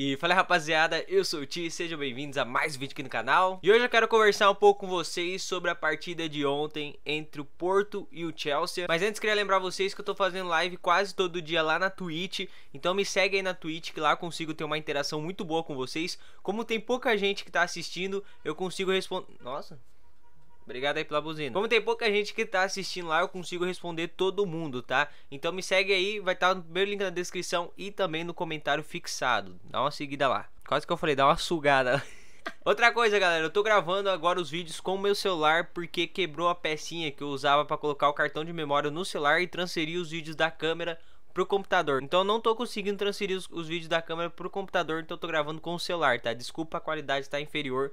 E fala rapaziada, eu sou o Ti, sejam bem-vindos a mais um vídeo aqui no canal E hoje eu quero conversar um pouco com vocês sobre a partida de ontem entre o Porto e o Chelsea Mas antes queria lembrar vocês que eu tô fazendo live quase todo dia lá na Twitch Então me segue aí na Twitch que lá eu consigo ter uma interação muito boa com vocês Como tem pouca gente que tá assistindo, eu consigo responder... Nossa... Obrigado aí pela buzina. Como tem pouca gente que tá assistindo lá, eu consigo responder todo mundo, tá? Então me segue aí, vai estar tá no primeiro link na descrição e também no comentário fixado. Dá uma seguida lá. Quase que eu falei, dá uma sugada. Outra coisa, galera, eu tô gravando agora os vídeos com o meu celular porque quebrou a pecinha que eu usava para colocar o cartão de memória no celular e transferir os vídeos da câmera pro computador. Então eu não tô conseguindo transferir os, os, vídeos da câmera pro computador, então tô gravando com o celular, tá? Desculpa a qualidade tá inferior,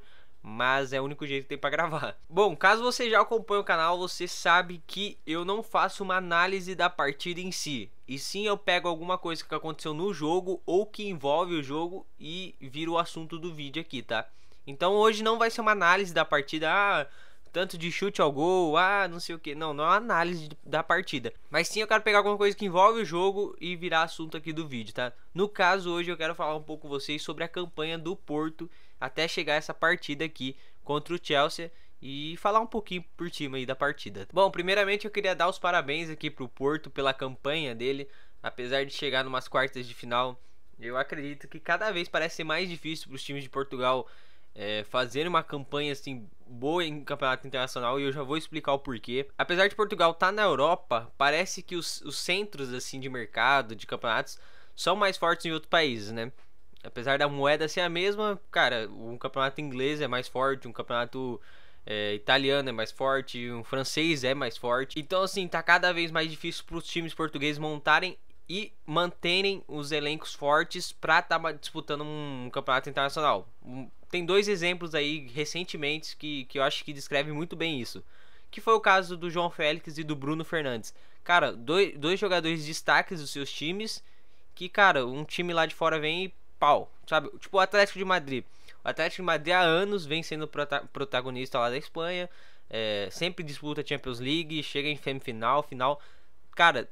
mas é o único jeito que tem para gravar. Bom, caso você já acompanha o canal, você sabe que eu não faço uma análise da partida em si. E sim, eu pego alguma coisa que aconteceu no jogo ou que envolve o jogo e vira o assunto do vídeo aqui, tá? Então hoje não vai ser uma análise da partida, ah, tanto de chute ao gol, ah, não sei o que. Não, não é uma análise da partida. Mas sim, eu quero pegar alguma coisa que envolve o jogo e virar assunto aqui do vídeo, tá? No caso, hoje eu quero falar um pouco com vocês sobre a campanha do Porto até chegar essa partida aqui contra o Chelsea e falar um pouquinho por cima aí da partida. Bom, primeiramente eu queria dar os parabéns aqui pro Porto pela campanha dele, apesar de chegar numas quartas de final, eu acredito que cada vez parece ser mais difícil para os times de Portugal é, fazer uma campanha assim boa em campeonato internacional e eu já vou explicar o porquê. Apesar de Portugal estar tá na Europa, parece que os, os centros assim de mercado de campeonatos são mais fortes em outros países, né? apesar da moeda ser a mesma, cara, um campeonato inglês é mais forte, um campeonato é, italiano é mais forte, um francês é mais forte. Então, assim, tá cada vez mais difícil para os times portugueses montarem e manterem os elencos fortes para estar tá disputando um campeonato internacional. Tem dois exemplos aí recentemente que, que eu acho que descreve muito bem isso. Que foi o caso do João Félix e do Bruno Fernandes. Cara, dois, dois jogadores destaques dos seus times. Que, cara, um time lá de fora vem e sabe? Tipo o Atlético de Madrid. O Atlético de Madrid há anos vem sendo prota protagonista lá da Espanha, é, sempre disputa Champions League, chega em semifinal, final. Cara,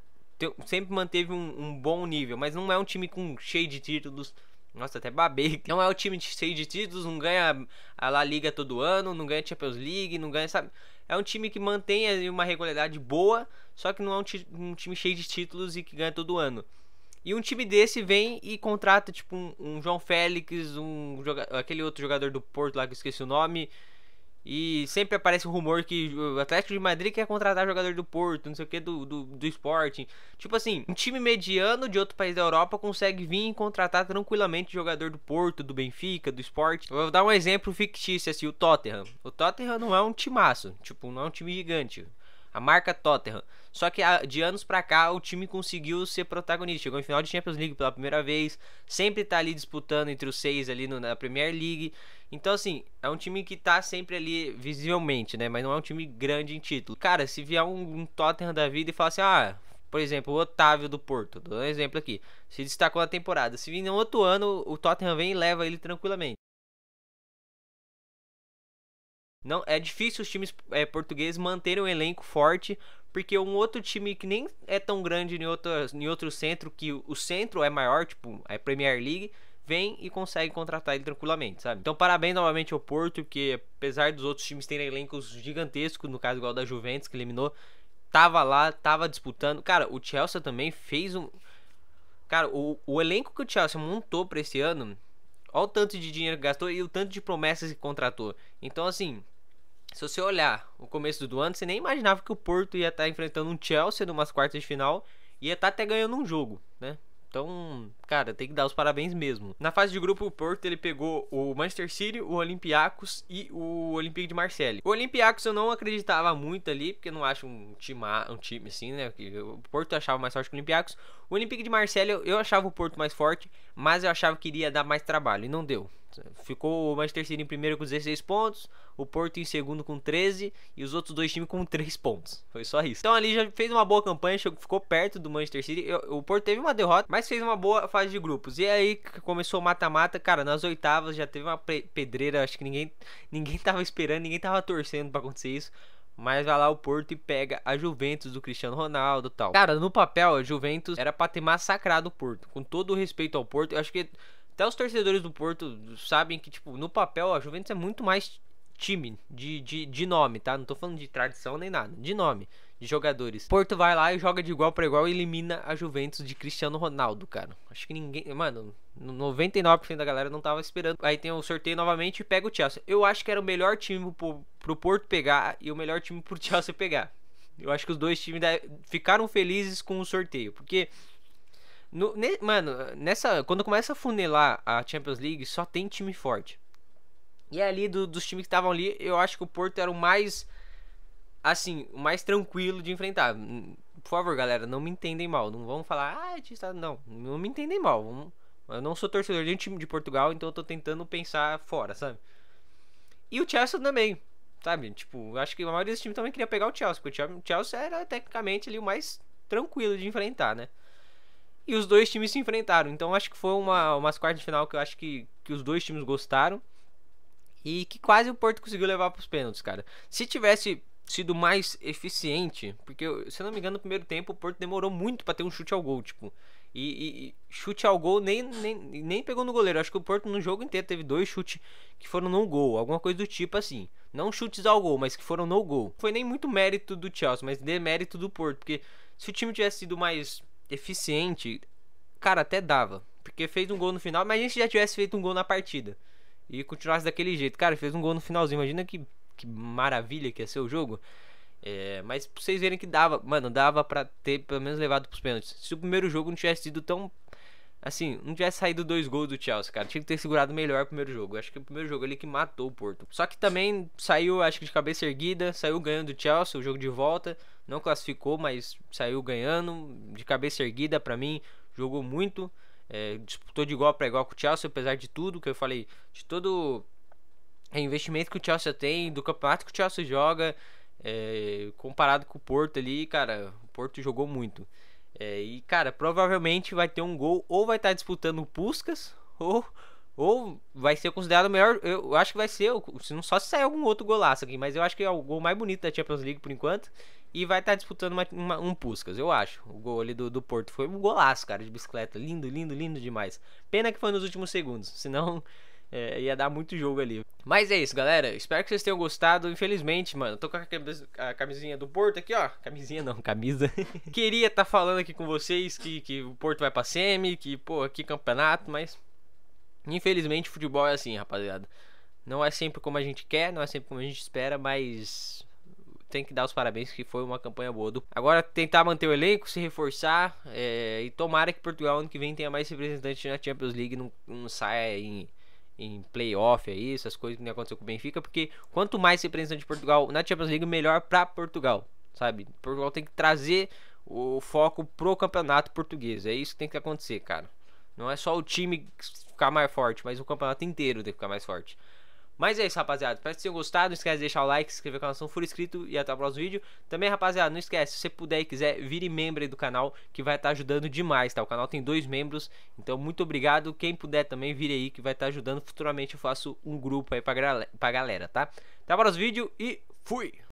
sempre manteve um, um, bom nível, mas não é um time com cheio de títulos. Nossa, até babei. Não é um time cheio de títulos, não ganha a La Liga todo ano, não ganha Champions League, não ganha, sabe? É um time que mantém uma regularidade boa, só que não é um, um time cheio de títulos e que ganha todo ano. E um time desse vem e contrata, tipo, um, um João Félix, um aquele outro jogador do Porto lá que eu esqueci o nome. E sempre aparece um rumor que o Atlético de Madrid quer contratar jogador do Porto, não sei o que, do, do, do Sporting. Tipo assim, um time mediano de outro país da Europa consegue vir e contratar tranquilamente jogador do Porto, do Benfica, do Sporting. Eu vou dar um exemplo fictício, assim, o Tottenham. O Tottenham não é um timaço, tipo, não é um time gigante. A marca Tottenham. Só que de anos para cá o time conseguiu ser protagonista. Chegou em final de Champions League pela primeira vez, sempre tá ali disputando entre os seis ali no, na Premier League. Então, assim, é um time que tá sempre ali visivelmente, né? Mas não é um time grande em título. Cara, se vier um, um Tottenham da vida e falar assim, ah, por exemplo, o Otávio do Porto, dou um exemplo aqui, se destacou na temporada. Se vir no outro ano, o Tottenham vem e leva ele tranquilamente. Não, é difícil os times é, portugueses manterem um elenco forte, porque um outro time que nem é tão grande em outro, em outro centro, que o centro é maior, tipo, é Premier League, vem e consegue contratar ele tranquilamente, sabe? Então, parabéns novamente ao Porto, que apesar dos outros times terem elencos gigantescos, no caso igual da Juventus, que eliminou, tava lá, tava disputando. Cara, o Chelsea também fez um. Cara, o, o elenco que o Chelsea montou para esse ano, olha o tanto de dinheiro que gastou e o tanto de promessas que contratou. Então, assim, se você olhar o começo do ano, você nem imaginava que o Porto ia estar tá enfrentando um Chelsea numas quartas de final e ia estar tá até ganhando um jogo, né? Então, cara, tem que dar os parabéns mesmo. Na fase de grupo, o Porto ele pegou o Manchester City, o Olympiacos e o Olympique de Marseille. O Olympiacos eu não acreditava muito ali, porque eu não acho um time, um time assim, né? O Porto eu achava mais forte que o Olympiacos. O Olympique de Marseille eu achava o Porto mais forte, mas eu achava que iria dar mais trabalho e não deu. Ficou o Manchester City em primeiro com 16 pontos, o Porto em segundo com 13 e os outros dois times com 3 pontos. Foi só isso. Então ali já fez uma boa campanha, ficou perto do Manchester City. O Porto teve uma derrota, mas fez uma boa fase de grupos. E é aí começou o mata-mata, cara, nas oitavas já teve uma pedreira, acho que ninguém ninguém tava esperando, ninguém tava torcendo para acontecer isso. Mas vai lá o Porto e pega a Juventus do Cristiano Ronaldo tal. Cara, no papel, a Juventus era pra ter massacrado o Porto. Com todo o respeito ao Porto, eu acho que até os torcedores do Porto sabem que, tipo, no papel a Juventus é muito mais time de, de, de nome, tá? Não tô falando de tradição nem nada, de nome, de jogadores. Porto vai lá e joga de igual para igual e elimina a Juventus de Cristiano Ronaldo, cara. Acho que ninguém, mano, 99% da galera não tava esperando. Aí tem o sorteio novamente e pega o Chelsea. Eu acho que era o melhor time pro, pro Porto pegar e o melhor time pro Chelsea pegar. Eu acho que os dois times ficaram felizes com o sorteio, porque no, ne, mano, nessa, quando começa a funelar a Champions League, só tem time forte. E é ali do, dos times que estavam ali, eu acho que o Porto era o mais. Assim, o mais tranquilo de enfrentar. Por favor, galera, não me entendem mal. Não vão falar, ah, é não, não me entendem mal. Eu não sou torcedor de um time de Portugal, então eu tô tentando pensar fora, sabe? E o Chelsea também, sabe? Tipo, acho que a maioria dos times também queria pegar o Chelsea, porque o Chelsea era tecnicamente ali o mais tranquilo de enfrentar, né? E os dois times se enfrentaram. Então acho que foi uma, umas quartas de final que eu acho que, que os dois times gostaram. E que quase o Porto conseguiu levar para os pênaltis, cara. Se tivesse sido mais eficiente, porque se eu não me engano, no primeiro tempo o Porto demorou muito para ter um chute ao gol, tipo. E, e, chute ao gol nem, nem, nem pegou no goleiro. Acho que o Porto no jogo inteiro teve dois chutes que foram no gol, alguma coisa do tipo assim. Não chutes ao gol, mas que foram no gol. Foi nem muito mérito do Chelsea, mas demérito do Porto, porque se o time tivesse sido mais eficiente, cara, até dava. Porque fez um gol no final, mas a gente já tivesse feito um gol na partida. E continuasse daquele jeito. Cara, fez um gol no finalzinho. Imagina que, que maravilha que ia ser o jogo. É, mas pra vocês verem que dava, mano, dava para ter pelo menos levado pros pênaltis. Se o primeiro jogo não tivesse sido tão Assim, não tivesse saído dois gols do Chelsea, cara. Tinha que ter segurado melhor o primeiro jogo. Acho que é o primeiro jogo ali que matou o Porto. Só que também saiu, acho que de cabeça erguida, saiu ganhando o Chelsea, o jogo de volta. Não classificou, mas saiu ganhando. De cabeça erguida, para mim, jogou muito. É, disputou de igual para igual com o Chelsea, apesar de tudo que eu falei, de todo o é, investimento que o Chelsea tem, do campeonato que o Chelsea joga, é, comparado com o Porto ali, cara, o Porto jogou muito. É, e cara, provavelmente vai ter um gol ou vai estar tá disputando o Puskas ou ou vai ser considerado o melhor. Eu acho que vai ser, se não só se sair algum outro golaço aqui, mas eu acho que é o gol mais bonito da Champions League por enquanto. E vai estar tá disputando uma, uma, um Puskas, eu acho. O gol ali do, do Porto foi um golaço, cara, de bicicleta. Lindo, lindo, lindo demais. Pena que foi nos últimos segundos, senão é, ia dar muito jogo ali. Mas é isso, galera. Espero que vocês tenham gostado. Infelizmente, mano, tô com a camisinha do Porto aqui, ó. Camisinha não, camisa. Queria estar tá falando aqui com vocês que, que o Porto vai pra semi, que, pô, aqui campeonato, mas. Infelizmente, futebol é assim, rapaziada. Não é sempre como a gente quer, não é sempre como a gente espera, mas tem que dar os parabéns que foi uma campanha boa. Do... Agora tentar manter o elenco, se reforçar é... e tomara que Portugal ano que vem tenha mais representantes na Champions League, não, não saia em em playoff aí, é essas coisas que aconteceu com o Benfica, porque quanto mais representante de Portugal na Champions League, melhor para Portugal, sabe? Portugal tem que trazer o foco pro campeonato português, é isso que tem que acontecer, cara. Não é só o time ficar mais forte, mas o campeonato inteiro tem que ficar mais forte. Mas é isso, rapaziada. Espero que vocês tenham gostado. Não esquece de deixar o like, se inscrever no canal se não for inscrito e até o próximo vídeo. Também, rapaziada, não esquece, se você puder e quiser, vire membro aí do canal, que vai estar tá ajudando demais, tá? O canal tem dois membros, então muito obrigado. Quem puder também, vire aí, que vai estar tá ajudando. Futuramente eu faço um grupo aí pra, pra galera, tá? Até o próximo vídeo e fui!